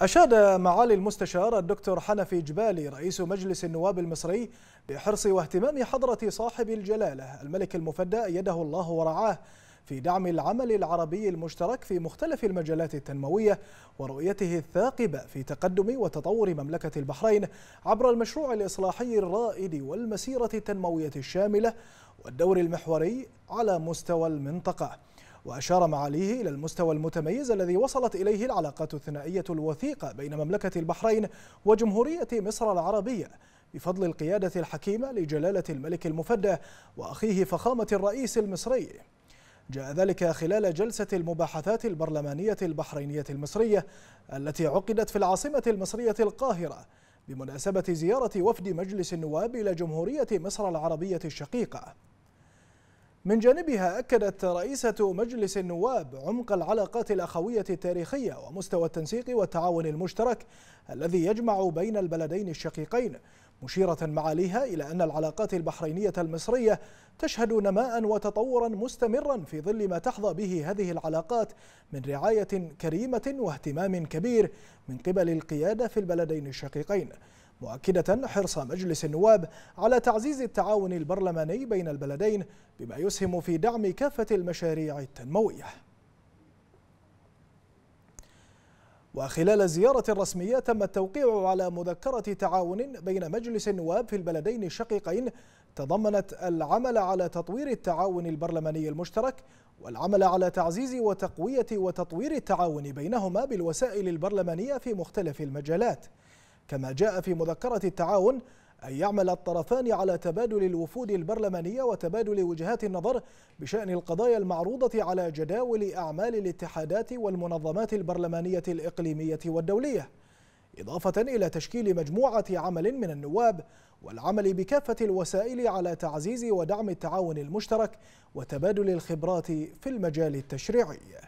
أشاد معالي المستشار الدكتور حنفي جبالي رئيس مجلس النواب المصري بحرص واهتمام حضرة صاحب الجلالة الملك المفدى يده الله ورعاه في دعم العمل العربي المشترك في مختلف المجالات التنموية ورؤيته الثاقبة في تقدم وتطور مملكة البحرين عبر المشروع الإصلاحي الرائد والمسيرة التنموية الشاملة والدور المحوري على مستوى المنطقة وأشار معاليه إلى المستوى المتميز الذي وصلت إليه العلاقات الثنائية الوثيقة بين مملكة البحرين وجمهورية مصر العربية بفضل القيادة الحكيمة لجلالة الملك المفدى وأخيه فخامة الرئيس المصري جاء ذلك خلال جلسة المباحثات البرلمانية البحرينية المصرية التي عقدت في العاصمة المصرية القاهرة بمناسبة زيارة وفد مجلس النواب إلى جمهورية مصر العربية الشقيقة من جانبها أكدت رئيسة مجلس النواب عمق العلاقات الأخوية التاريخية ومستوى التنسيق والتعاون المشترك الذي يجمع بين البلدين الشقيقين مشيرة معاليها إلى أن العلاقات البحرينية المصرية تشهد نماء وتطورا مستمرا في ظل ما تحظى به هذه العلاقات من رعاية كريمة واهتمام كبير من قبل القيادة في البلدين الشقيقين مؤكدة حرص مجلس النواب على تعزيز التعاون البرلماني بين البلدين بما يسهم في دعم كافة المشاريع التنموية وخلال زيارة رسمية تم التوقيع على مذكرة تعاون بين مجلس النواب في البلدين الشقيقين تضمنت العمل على تطوير التعاون البرلماني المشترك والعمل على تعزيز وتقوية وتطوير التعاون بينهما بالوسائل البرلمانية في مختلف المجالات كما جاء في مذكرة التعاون أن يعمل الطرفان على تبادل الوفود البرلمانية وتبادل وجهات النظر بشأن القضايا المعروضة على جداول أعمال الاتحادات والمنظمات البرلمانية الإقليمية والدولية إضافة إلى تشكيل مجموعة عمل من النواب والعمل بكافة الوسائل على تعزيز ودعم التعاون المشترك وتبادل الخبرات في المجال التشريعي